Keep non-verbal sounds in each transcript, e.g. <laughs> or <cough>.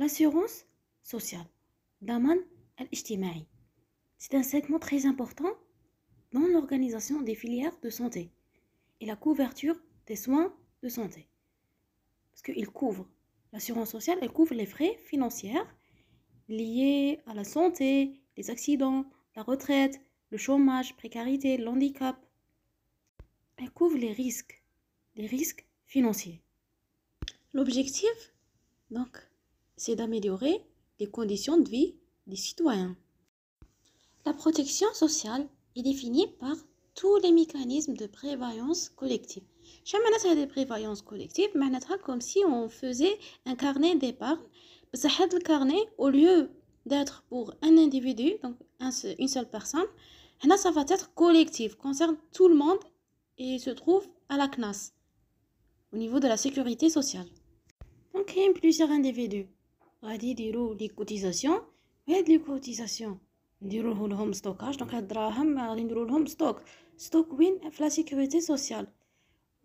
L'assurance sociale, Daman al-Ijtima'i, c'est un segment très important dans l'organisation des filières de santé et la couverture des soins de santé. Parce qu'il couvre, l'assurance sociale, elle couvre les frais financiers liés à la santé, les accidents, la retraite, le chômage, précarité, l'handicap. Elle couvre les risques, les risques financiers. L'objectif, donc, c'est d'améliorer les conditions de vie des citoyens. La protection sociale est définie par tous les mécanismes de prévoyance collective. Chaque manette des prévoyances collectives, comme si on faisait un carnet d'épargne. Le carnet, au lieu d'être pour un individu, donc une seule personne, ça va être collectif, concerne tout le monde et se trouve à la CNAS, au niveau de la sécurité sociale. Donc, il y a plusieurs individus. غادي cotisations, et cotisations هاد cotisations, كوتيزاسيون نديرو des cotisations. donc هاد الدراهم غادي des Le stockage, stock euh, la sécurité sociale.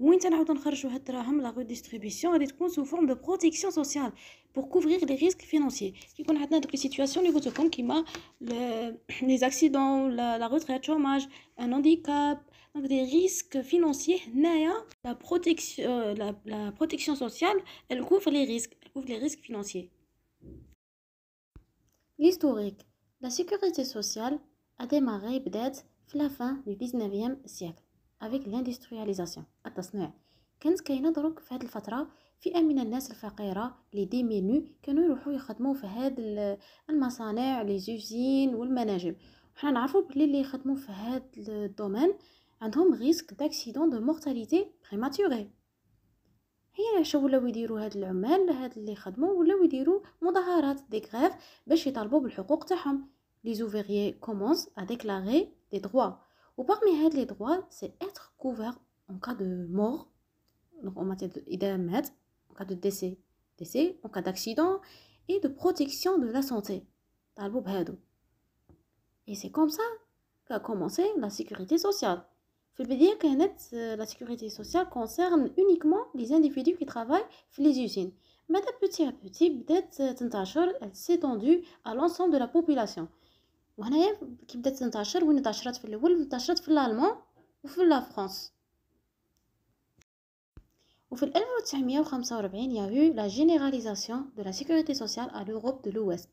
des cotisations. la غادي تكون sous forme de protection sociale pour couvrir les risques financiers. Qui des situations, comme <clears throat> les accidents, la, retraite, chômage, un handicap, donc des risques financiers. La protection, euh, la, protection sociale, elle couvre les risques, les risques financiers. L'historique. La sécurité sociale a démarré peut peut-être في la fin du 19e siècle avec l'industrialisation التصنيع كانت كاينه دروك في هذه الفتره فئه من الناس الفقيره لي دي مينو كانوا يروحوا يخدموا في هاد المصانع لي زوزين والمناجم وحنا نعرفوا بلي اللي يخدموا في هاد الدومين عندهم ريسك داكسيدون دو مورتاليتي بريماتوري Les ouvriers commencent à déclarer des droits. Parmi les droits, c'est être couvert en cas de mort, en matière en cas de décès, en cas d'accident, et de protection de la santé. Et c'est comme ça qu'a commencé la sécurité sociale. Il à dire que euh, la sécurité sociale concerne uniquement les individus qui travaillent dans les usines. Mais de petit à petit, euh, elle s'est étendue à l'ensemble de la population. Et ici, on a une tâche dans l'Allemagne ou la France. en 1945, il y a eu la généralisation de la sécurité sociale à l'Europe de l'Ouest.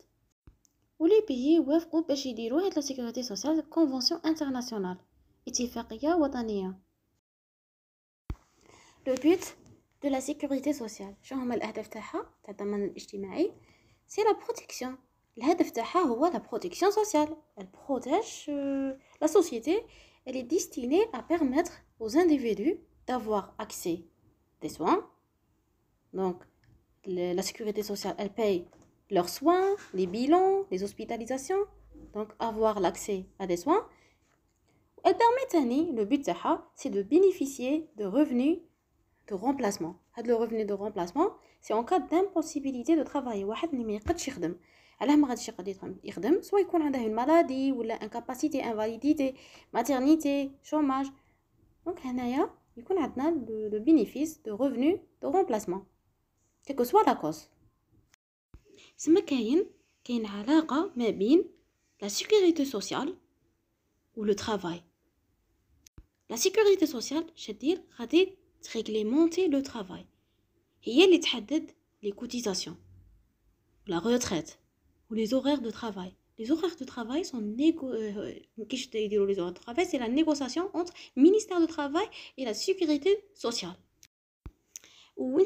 les pays ont fait des choix de la sécurité sociale Convention internationale. Le but de la sécurité sociale c'est la protection. تاعها تاع sociale الاجتماعي elle protège euh, la société elle est destinée à permettre aux individus d'avoir accès des soins donc la sécurité sociale elle paye leurs soins les bilans les hospitalisations donc avoir l'accès à des soins elle permet à le but de c'est de bénéficier de revenus de remplacement. Le revenu de remplacement, c'est en cas d'impossibilité de travailler. Soit il a une maladie ou une incapacité, invalidité, maternité, chômage. Donc, il y a le bénéfice de revenus de remplacement, quelle que soit la cause. C'est ce qu'il y a une relation entre la sécurité sociale ou le travail. La sécurité sociale, cest dire va réglementer le travail. Et y a les cotisations, la retraite ou les horaires de travail. Les horaires de travail sont négociés euh, travail, c'est la négociation entre le ministère du travail et la sécurité sociale. Ou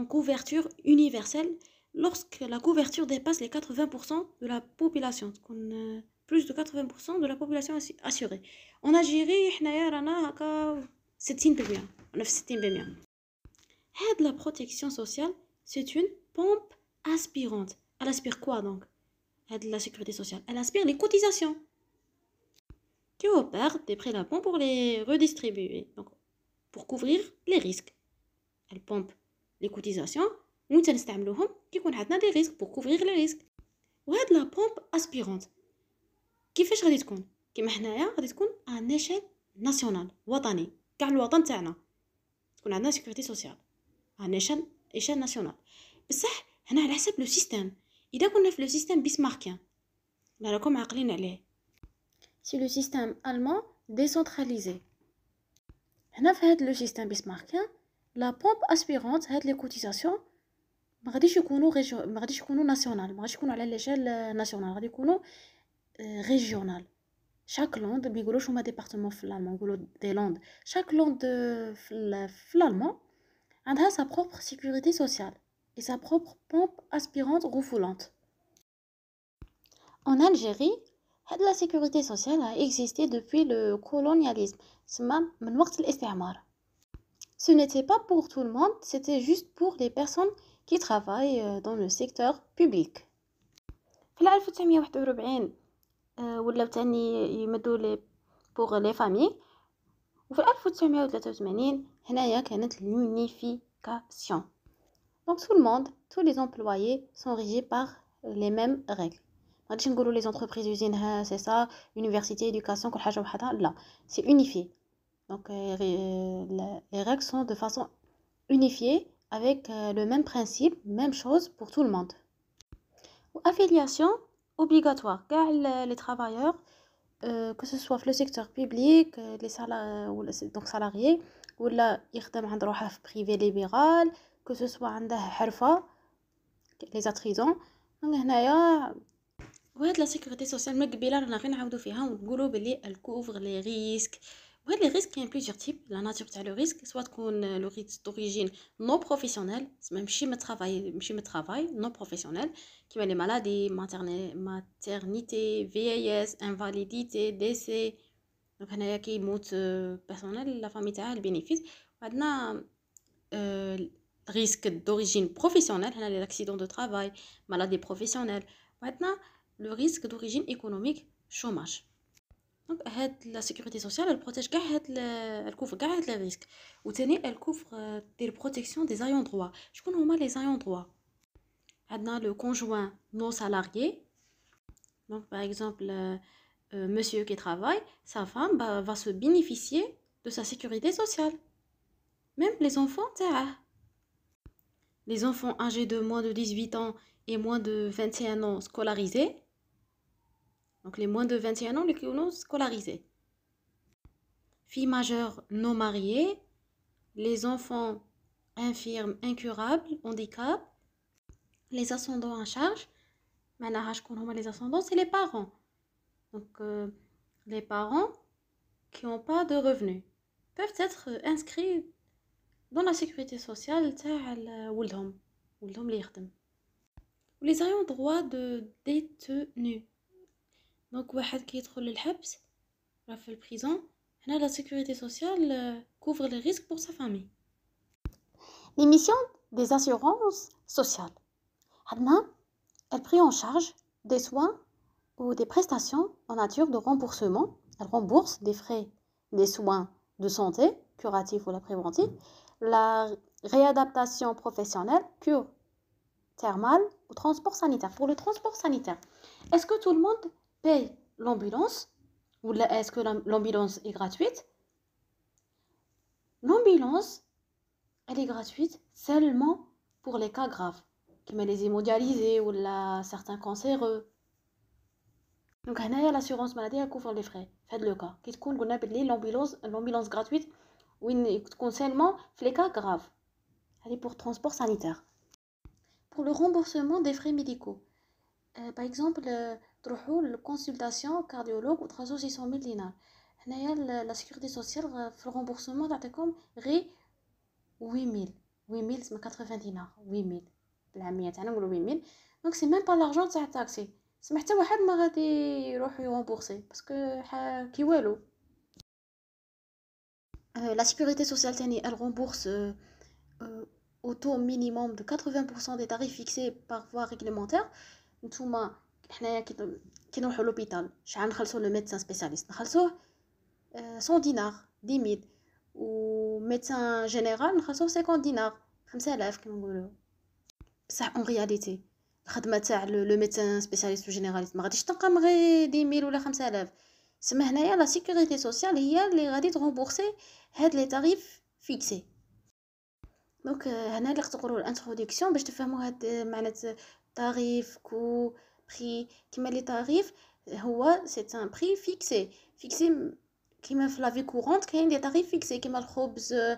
en couverture universelle lorsque la couverture dépasse les 80% de la population, euh, plus de 80% de la population assurée. On a géré حنايا on a 60%. la protection sociale c'est une pompe aspirante. Elle aspire quoi donc? à la sécurité sociale, elle aspire les cotisations. Qui opère des prêts la pompe pour les redistribuer pour couvrir les risques. Elle pompe les cotisations, on les des risques pour couvrir les risques. Wa est la pompe aspirante. qui fait des comptes? كيما حنايا غادي تكون ان نيشان ناسيونال وطني كاع الوطن تاعنا تكون عندنا سيكوريتي سوسيال ان نيشان ايشان ناسيونال بصح هنا على حسب لو سيستيم اذا كنا في لو سيستيم بيسماركيان راكم عاقلين عليه سي لو سيستيم المان ديسونتراليزي هنا في هاد لو سيستيم بيسماركيان لا بومب اسبيرونت هاد لي كوتيزاسيون ما غاديش يكونوا ريجو ما غاديش يكونوا ناسيونال ما غاديش يكونوا على ليشال ناسيونال euh, غادي يكونوا ريجيونال euh, chaque lande de département département flamand chaque lande euh, de a عندها sa propre sécurité sociale et sa propre pompe aspirante refoulante en Algérie la sécurité sociale a existé depuis le colonialisme ce n'était pas pour tout le monde c'était juste pour les personnes qui travaillent euh, dans le secteur public 1941 pour les familles. لي بوغ لي فامي وفي 1983 eu l'unification donc tout le monde tous les employés sont régis par les mêmes règles les entreprises usines hein, c'est ça, l'université, université éducation c'est unifié donc euh, euh, les règles sont de façon unifiée avec euh, le même principe même chose pour tout le monde affiliation اوبليغاتوار كاع لي ترافايور كو سوسوا في لو سيكتور بيبليك لي سالا ولا دونك سالاريي ولا يخدم عند روحه في بريفي ليبرال كو سوسوا عنده حرفه لي زاتريزون دونك هنايا وهاد لا سيكوريتي سوسيال مقبله رانا غير نعاودو فيها ونقولو بلي الكوفغ لي ريسك Il y a risques plusieurs types. La nature du risque, soit euh, le risque d'origine non professionnelle, même si je me travaille, non professionnelle, qui est les maladies maternité, VIS, invalidité, décès, donc il y a des qui euh, personnel, la famille a des bénéfice. Maintenant, le euh, risque d'origine professionnelle, l'accident de travail, maladie professionnelle. Maintenant, le risque d'origine économique, chômage. Donc la sécurité sociale elle protège elle couvre كاع les risques. ou tenez elle couvre euh, protections des ayants droit Je connais les ayants droits. Maintenant le le conjoint non salarié donc par exemple euh, euh, monsieur qui travaille sa femme bah, va se bénéficier de sa sécurité sociale même les enfants les enfants âgés de moins de 18 ans et moins de 21 ans scolarisés donc les moins de 21 ans, les sont scolarisés. Filles majeures non mariées, les enfants infirmes, incurables, handicap, les ascendants en charge. Les ascendants, c'est les parents. Donc euh, les parents qui n'ont pas de revenus peuvent être euh, inscrits dans la sécurité sociale ou les ayants droit de détenus دونك واحد كيدخل للحبس راه في البريزون prison. La sécurité sociale couvre les risques pour sa famille. لي ميسيون des assurances sociales. elle prend en charge des soins ou des prestations en nature de remboursement elle rembourse des frais des soins de santé curatifs ou la préventive la réadaptation professionnelle cure thermale ou transport sanitaire pour le transport sanitaire est-ce que tout le monde paye l'ambulance, ou est-ce que l'ambulance est gratuite L'ambulance, elle est gratuite seulement pour les cas graves, comme les hémodialysés ou certains cancéreux. Donc, l'assurance maladie à couvre les frais. Faites le cas. Qui qu'on l'ambulance, l'ambulance gratuite, ou seulement les cas graves. Elle est pour transport sanitaire. Pour le remboursement des frais médicaux, باغ اكزومبل تروحوا consultation كارديولوج و dinars. دينار هنايا لا سيكوريتي سوسيال في الغومبورسمون تعطيكم غير 8000 8000 c'est 80 دينار 8000 بالعاميه تاعنا نقولوا 8000 دونك سي ميم با لارجون تاع التاكسي au taux minimum de 80% des tarifs fixés par voie réglementaire. نتوما حنايا كي نروحو لوبيتال شحال نخلصو لو ميدسان سبيسياليست نخلصوه آه، سون دينار ديميد و ميدسان جينيرال نخلصوه سيكون دينار خمسة آلاف كيما نقولو بصح اون رياليتي الخدمه تاع لو ميدسان سبيسياليست وجينيراليست ما غاديش تنقام غير ديميل ولا خمسة آلاف سما هنايا لا سيكوريتي سوسيال هي اللي غادي تغومبورسي هاد لي تاريف فيكسي دونك آه، هنا اللي تقروا الانتروديكسيون باش تفهموا هاد آه، معنات tarifs, coûts, prix, qui met les tarifs, c'est un prix fixé, fixé, qui la vie courante, y a des tarifs fixés, qui et euh,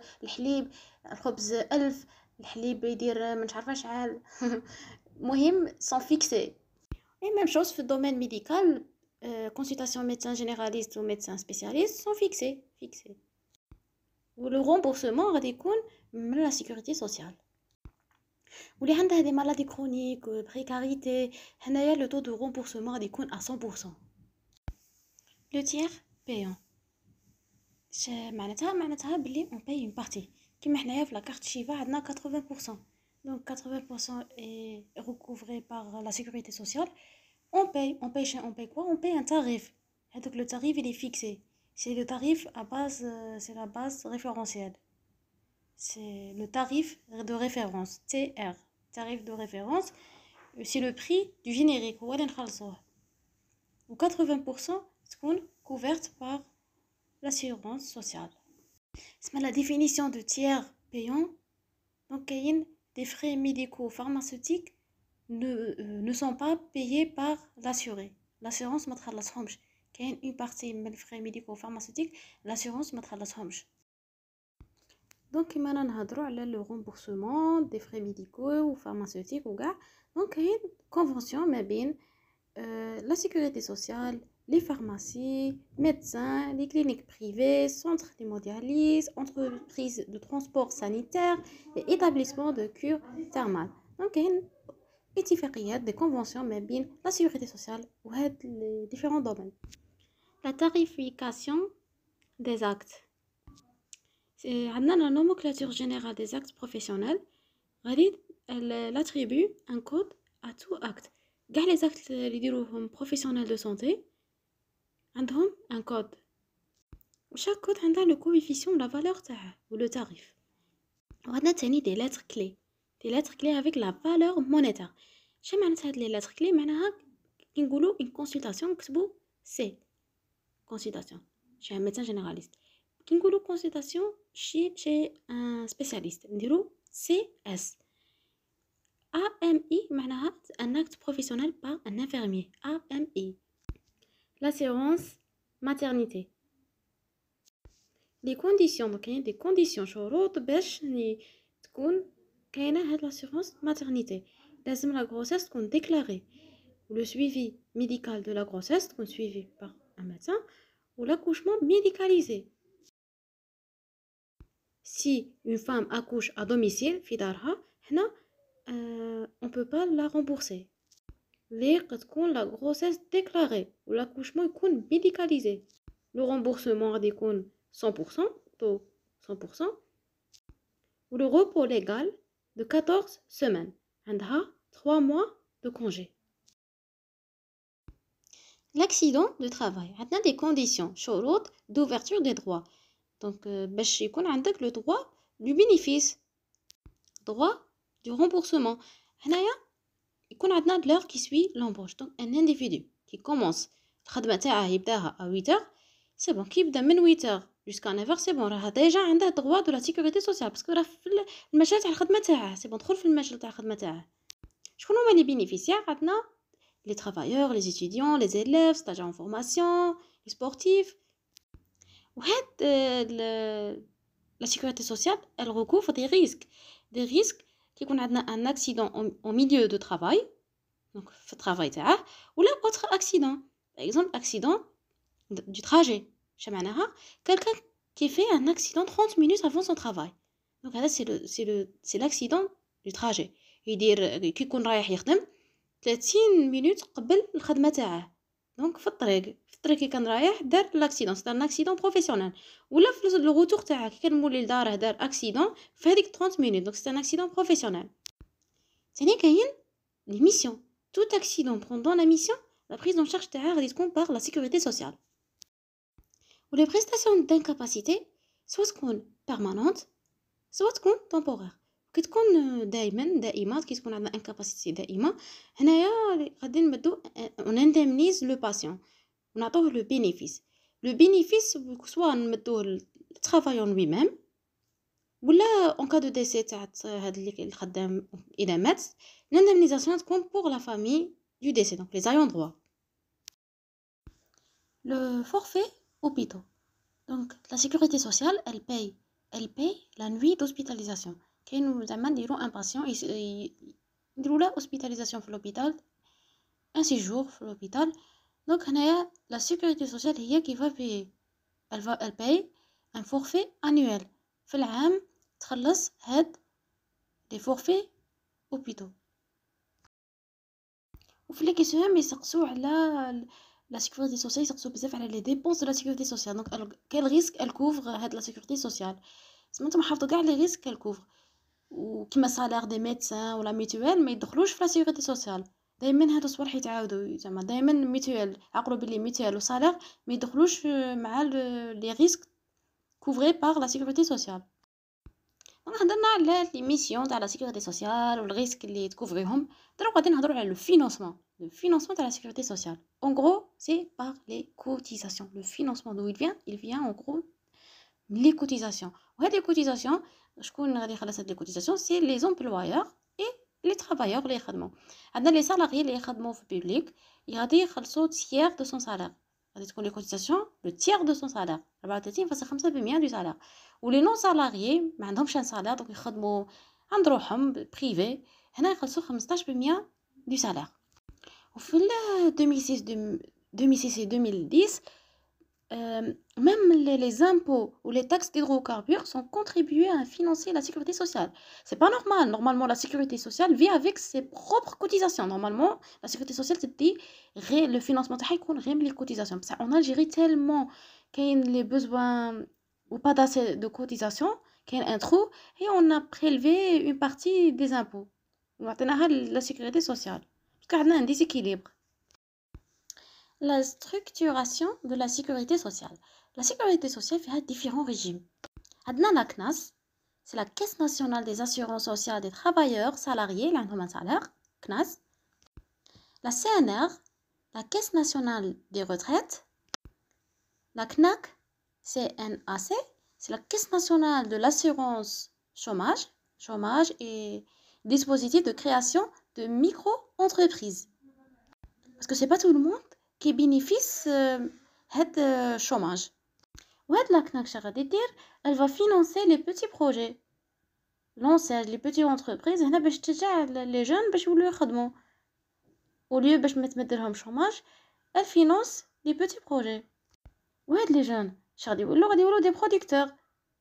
<laughs> sont fixés, et même chose, domaine médical, euh, consultation médecin généraliste ou médecin spécialiste sont fixés, fixés. ou le remboursement est la sécurité sociale. Si les handis des maladies chroniques, euh, précarité, on le taux de remboursement des est à 100%. Le tiers payant. Chez on paye une partie. Qui la carte chiva, on a 80%. Donc 80% est recouvré par la sécurité sociale. On paye, on paye quoi On paye un tarif. Donc le tarif il est fixé. C'est le tarif à base, euh, c'est la base référentielle c'est le tarif de référence, TR, tarif de référence, c'est le prix du générique, ou 80% sont couvertes par l'assurance sociale. C'est la définition de tiers payant. Donc, des frais médicaux pharmaceutiques ne, euh, ne sont pas payés par l'assuré. L'assurance mettra la une partie des frais médicaux pharmaceutiques, l'assurance mettra la donc, كيما رانا نهضروا le remboursement des frais ou ou pharmaceutiques. Donc, il y a une بين euh, la sécurité sociale les pharmacies, médecins, les cliniques privées, centres de dialyse entreprises de transport sanitaire et établissements de cure thermale. Donc, il y a une اتفاقيات des conventions mais bien la sécurité sociale ou les différents domaines. La tarification des actes. عندنا la nomenclature générale des actes professionnels elle euh, attribue un code à tout acte كاع les actes اللي euh, professionnels de santé عندهم un code Chaque code le coefficient de la valeur ou le tarif وعندنا a des lettres clés des lettres clés avec la valeur monétaire شنو معناتها les lettres clés معناها كي une consultation c'est une consultation chez un médecin généraliste kinguru consultation chez, un spécialiste. Ndiru CS. AMI, c'est un acte professionnel par un infirmier. AMI. maternité. Les conditions, donc il y a des conditions. Je maternité. La grossesse qu'on ou Le suivi médical de la grossesse qu'on suivi par un médecin. Ou l'accouchement médicalisé si une femme accouche à domicile, fidarha, euh, on ne peut pas la rembourser. la grossesse déclarée ou l'accouchement est médicalisé. Le remboursement est 100%, taux 100%, ou le repos légal de 14 semaines, a 3 mois de congé. L'accident de travail, a des conditions, d'ouverture des droits. Donc, il y a le droit du bénéfice, le droit du remboursement. Il y a l'heure qui suit l'embauche. Donc, un individu qui commence à 8 heures, c'est bon. Qui commence de 8 heures jusqu'à 9 heures, c'est bon. Il y a déjà le droit de la sécurité sociale. Parce que le droit de la sécurité c'est bon. Il y dans le droit de la sécurité sociale. Je connais les bénéficiaires les travailleurs, les étudiants, les élèves, les stagiaires en formation, les sportifs la sécurité sociale, elle recouvre des risques. Des risques, qu'on a un accident en milieu de travail, donc il ou là ou accident. Par exemple, accident du trajet, quelqu'un qui fait un accident 30 minutes avant son travail. Donc c'est l'accident du trajet. Il dit, euh, qu'on travaille ici, c'est minutes, avant le travail. Donc il faut الطريق كي كان رايح دار لاكسيدون دار لاكسيدون بروفيسيونيل ولا في الغوتور تاعها كي كان مولي لداره دار اكسيدون في هذيك 30 مينوت دونك سيتي ان اكسيدون بروفيسيونيل ثاني كاين لي ميسيون tout accident pendant la mission la prise en charge تاعها غادي تكون باغ لا سيكوريتي سوسيال ولي بريستاسيون دانكاباسيتي سوا تكون بيرمانونت سوا تكون تومبوغير كي تكون دائما دائما كي تكون عندنا انكاباسيتي دائما هنايا غادي نبدو اون اندمنيز لو باسيون On a le bénéfice. Le bénéfice, soit en met le travail en lui-même, ou là, en cas de décès, l'indemnisation compte pour la famille du décès, donc les ayants droit. Le forfait hôpital. Donc, la sécurité sociale, elle paye la nuit d'hospitalisation. Qui nous amène un patient, il dit hospitalisation à l'hôpital, un séjour à l'hôpital. دونك هنايا لا سيكوريتي سوسيال هي كيفا في الفا الباي ان فورفي انويل في العام تخلص هاد لي فورفي اوبيتو وفي لي كيسيون يسقسو على لا سيكوريتي سوسيال يسقسو بزاف على لي ديبونس دو لا سيكوريتي سوسيال دونك كيل ريسك الكوفر هاد لا سيكوريتي سوسيال نتوما حافظو كاع لي ريسك الكوفر وكيما سالير دي ميدسان ولا ميتوال ما يدخلوش في لا سيكوريتي سوسيال d'aimen hada tsourha les risques couverts par la sécurité sociale la les la sécurité sociale risques la le financement le financement la sécurité sociale en gros c'est par les cotisations le financement d'où il vient il vient en gros les cotisations les cotisations cotisations c'est les employeurs لي ترافايور لي يخدموا عندنا لي سالاري لي يخدموا في بيبليك غادي يخلصوا تيير دو سون سالير غادي تكون لي كوتيزاسيون لو تيير دو سون سالير 34.5% دو سالير ولي نون سالاري ما عندهمش ان سالير دونك يخدموا عند روحهم بريفي هنا يخلصوا 15% دو سالير وفي 2006 2006 و 2010 Euh, même les, impôts ou les taxes d'hydrocarbures sont contribués à financer la sécurité sociale. C'est pas normal. Normalement, la sécurité sociale vit avec ses propres cotisations. Normalement, la sécurité sociale, c'est le financement de les cotisations. En Algérie, tellement qu'il y a les besoins ou pas d'assez de cotisations, qu'il y a un trou et on a prélevé une partie des impôts. On la sécurité sociale. Parce qu'on a un déséquilibre la structuration de la sécurité sociale. La sécurité sociale fait différents régimes. la CNAS, c'est la Caisse nationale des assurances sociales des travailleurs salariés, salaire, CNAS. La CNR, la Caisse nationale des retraites. La CNAC, CNAC, c'est la Caisse nationale de l'assurance chômage, chômage et dispositif de création de micro-entreprises. Parce que c'est pas tout le monde quels bénéfices fait le euh, chômage? Fait de la CNAC chercher à dire, elle va financer les petits projets, lancer les petites entreprises. Eh bien, les jeunes, au lieu de chômer, au lieu de mettre des chômage, elle finance les petits projets. Fait les jeunes chercher des ouvriers, des producteurs,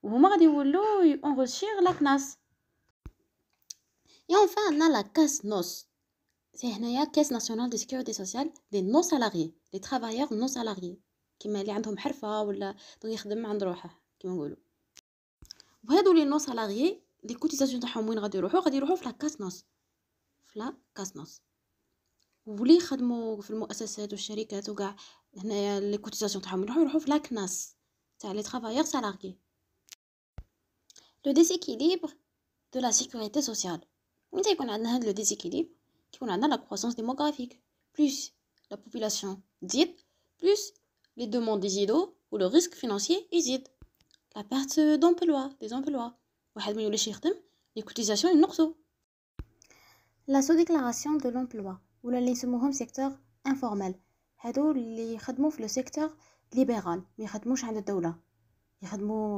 ou même des ouvriers enrichir la classe. Et enfin, on a la casse NOS. سي هنايا كاس ناسيونال دي سيكوريتي سوسيال دي نو سالاري لي ترافايور نو سالاري كيما اللي عندهم حرفه ولا يخدم عند روحه كيما نقولوا وهادو لي نو سالاري لي كوتيزاسيون تاعهم وين غادي يروحوا غادي يروحوا في لا نوس في لا نوس ولي خدموا في المؤسسات والشركات وكاع هنايا لي كوتيزاسيون تاعهم يروحوا يروحوا في لا كناس تاع لي ترافايور سالاري لو ديسيكيليبر دو لا سيكوريتي سوسيال وين يكون عندنا هاد لو ديسيكيليبر qui a la croissance démographique. Plus la population dite, plus les demandes zido ou le risque financier zid. La perte d'emploi, des emplois. Les cotisations et La sous-déclaration de l'emploi ou la secteur informel. هادو اللي يخدموا في لو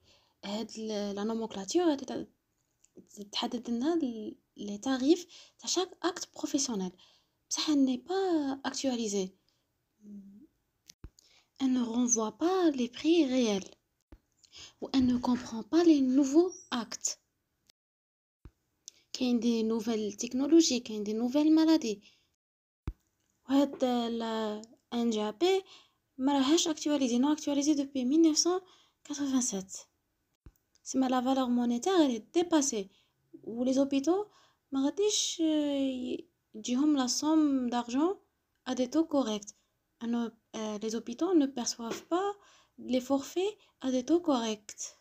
هاد لا نوموكلاتور تحدد لنا لي تاريف تاع شاك اكت بروفيسيونيل بصح ني با اكtualisé ان رونفوا با لي بري ريال و ان elle ne comprend pas les nouveaux كاين دي نوفيل تكنولوجي كاين دي نوفيل مالادي وهاد لا ان جي بي ما راهاش اكtualisé نو اكtualisé دوبي 1987 c'est ma la valeur monétaire elle est dépassée ou les hôpitaux maradish euh, la somme d'argent à des taux corrects euh, les hôpitaux ne perçoivent pas les forfaits à des taux corrects